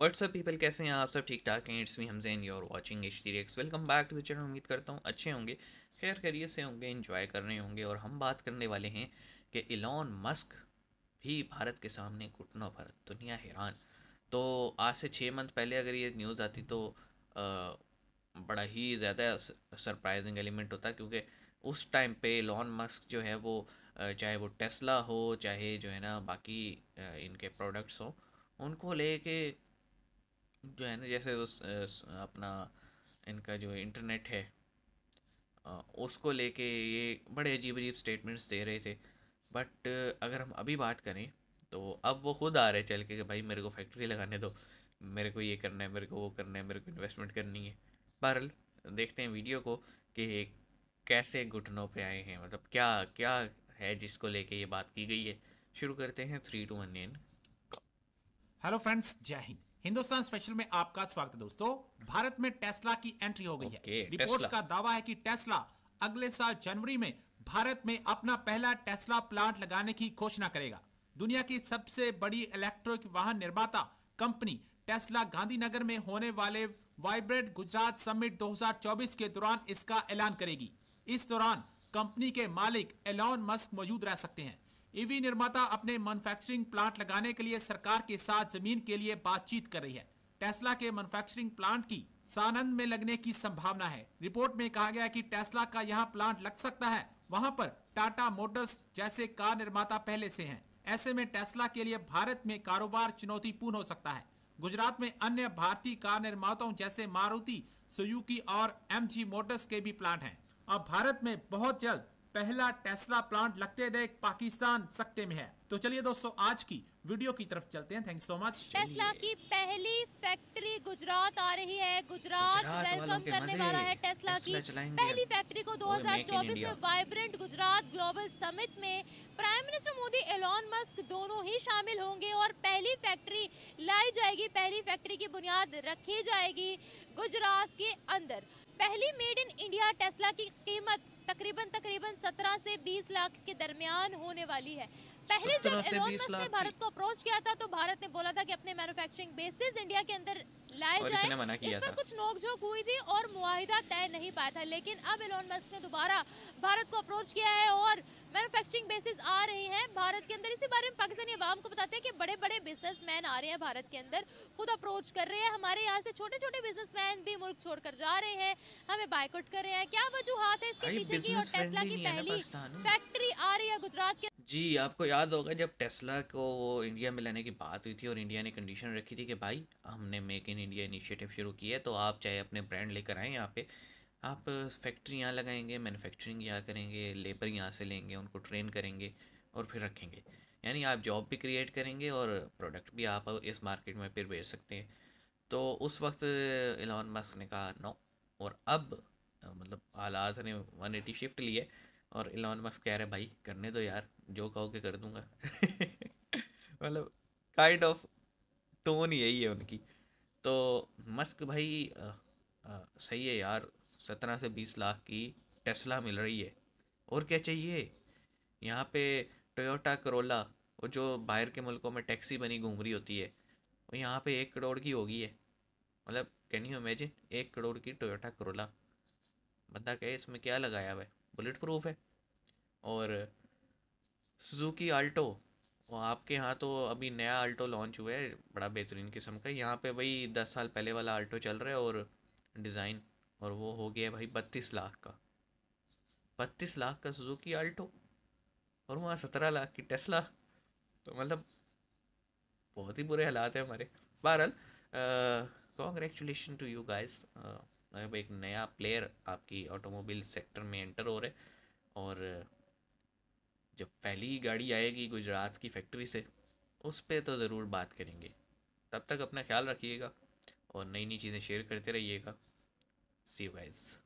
WhatsApp people कैसे हैं आप सब ठीक ठाक हैं इट्स मी हमजैन you are watching H T X welcome back to the channel उम्मीद करता हूँ अच्छे होंगे खैर खैरियत से होंगे इन्जॉय कर रहे होंगे और हम बात करने वाले हैं कि इलॉन मस्क भी भारत के सामने घुटनों पर दुनिया हैरान तो आज से छः मंथ पहले अगर ये न्यूज़ आती तो आ, बड़ा ही ज़्यादा सरप्राइजिंग एलिमेंट होता क्योंकि उस टाइम पे लॉन मस्क जो है वो चाहे वो टेस्ला हो चाहे जो है ना बाकी इनके प्रोडक्ट्स हो उनको लेके जो है ना जैसे उस अपना इनका जो इंटरनेट है उसको लेके ये बड़े अजीब अजीब स्टेटमेंट्स दे रहे थे बट अगर हम अभी बात करें तो अब वो खुद आ रहे चल के भाई मेरे को फैक्ट्री लगाने दो मेरे को ये करना है मेरे को वो करना है मेरे को इन्वेस्टमेंट करनी है बहरल देखते हैं वीडियो को कि कैसे घुटनों पे आए हैं मतलब क्या क्या है जिसको लेके ये बात की गई है शुरू करते हैं थ्री टू वन एन हेलो फ्रेंड्स जय हिंद हिंदुस्तान स्पेशल में आपका स्वागत है दोस्तों भारत में टेस्ला की एंट्री हो गई okay, है रिपोर्ट्स का दावा है कि टेस्ला अगले साल जनवरी में भारत में अपना पहला टेस्ला प्लांट लगाने की घोषणा करेगा दुनिया की सबसे बड़ी इलेक्ट्रिक वाहन निर्माता कंपनी टेस्ला गांधीनगर में होने वाले वाइब्रेट गुजरात समिट 2024 के दौरान इसका ऐलान करेगी इस दौरान कंपनी के मालिक एलॉन मस्क मौजूद रह सकते हैं ईवी निर्माता अपने मैन्युफैक्चरिंग प्लांट लगाने के लिए सरकार के साथ जमीन के लिए बातचीत कर रही है टेस्ला के मैन्युफैक्चरिंग प्लांट की सानंद में लगने की संभावना है रिपोर्ट में कहा गया कि टेस्ला का यहाँ प्लांट लग सकता है वहाँ पर टाटा मोटर्स जैसे कार निर्माता पहले से हैं ऐसे में टेस्ला के लिए भारत में कारोबार चुनौतीपूर्ण हो सकता है गुजरात में अन्य भारतीय कार निर्माताओं जैसे मारुति सुजुकी और एम मोटर्स के भी प्लांट हैं अब भारत में बहुत जल्द पहला टेस्ला प्लांट लगते देख पाकिस्तान सकते में है तो चलिए दोस्तों आज की वीडियो की तरफ चलते हैं थैंक सो मच टेस्ला की पहली फैक्ट्री गुजरात आ रही है गुजरात, वेलकम करने वाला है टेस्ला, टेस्ला की पहली फैक्ट्री को 2024 में वाइब्रेंट गुजरात ग्लोबल समिट में prime minister Modi Elon Musk दोनों ही शामिल होंगे और पहली फैक्ट्री लाई जाएगी पहली फैक्ट्री की बुनियाद रखी जाएगी गुजरात के अंदर पहली मेड इन इंडिया टेस्ला की कीमत तकरीबन तकरीबन 17 से 20 लाख के दरमियान होने वाली है पहले जब एलोन मस्क ने भारत को अप्रोच किया था तो भारत ने बोला था कि अपने मैन्युफैक्चरिंग बेसिस इंडिया के अंदर लाए जाए इस पर कुछ नोकझोंक हुई थी और मुआहिदा तय नहीं पाया था लेकिन अब एलोन मस्क ने दोबारा भारत को अप्रोच किया है और मैन्युफैक्चरिंग बेसिस आ रही हैं भारत के अंदर इसी बारे में पाकिस्तानी आवाम को बताते हैं कि बड़े बड़े बिजनेसमैन आ रहे हैं भारत के अंदर खुद अप्रोच कर रहे हैं हमारे यहाँ से छोटे छोटे बिजनेसमैन भी मुल्क छोड़कर जा रहे हैं हमें बाइकआउट कर रहे हैं क्या वजूहत है इसके पीछे की और टेस्ला की पहली फैक्ट्री आ रही है गुजरात के जी आपको याद होगा जब टेस्ला को वो इंडिया में लेने की बात हुई थी और इंडिया ने कंडीशन रखी थी कि भाई हमने मेक इन इंडिया इनिशिएटिव शुरू किया है तो आप चाहे अपने ब्रांड लेकर आएँ यहाँ पे आप फैक्ट्री यहाँ लगाएंगे मैन्युफैक्चरिंग यहाँ करेंगे लेबर यहाँ से लेंगे उनको ट्रेन करेंगे और फिर रखेंगे यानी आप जॉब भी क्रिएट करेंगे और प्रोडक्ट भी आप इस मार्केट में फिर बेच सकते हैं तो उस वक्त एलॉन मस्क ने कहा नो और अब मतलब हालात ने वन एटी शिफ्ट लिया और इलॉन मस्क कह रहे भाई करने दो यार जो कहोगे कर दूंगा मतलब काइंड ऑफ टोन यही है उनकी तो मस्क भाई आ, आ, सही है यार सत्रह से बीस लाख की टेस्ला मिल रही है और क्या चाहिए यहाँ पे टोयोटा करोला वो जो बाहर के मुल्कों में टैक्सी बनी घूम रही होती है वो यहाँ पे एक करोड़ की होगी है मतलब कैन यू इमेजिन एक करोड़ की टोयोटा करोला बता कहे इसमें क्या लगाया हुआ है बुलेट प्रूफ है और सुजुकी आल्टो आपके यहाँ तो अभी नया आल्टो लॉन्च हुआ है बड़ा बेहतरीन किस्म का यहाँ पे भाई दस साल पहले वाला आल्टो चल रहा है और डिज़ाइन और वो हो गया भाई बत्तीस लाख का बत्तीस लाख का सुजुकी आल्टो और वहाँ सत्रह लाख की टेस्ला तो मतलब बहुत ही बुरे हालात हैं हमारे बहरहाल कॉन्ग्रेचुलेशन टू यू गाइस एक नया प्लेयर आपकी ऑटोमोबाइल सेक्टर में एंटर हो रहे और जब पहली गाड़ी आएगी गुजरात की फैक्ट्री से उस पर तो ज़रूर बात करेंगे तब तक अपना ख्याल रखिएगा और नई नई चीज़ें शेयर करते रहिएगा सी वाइज़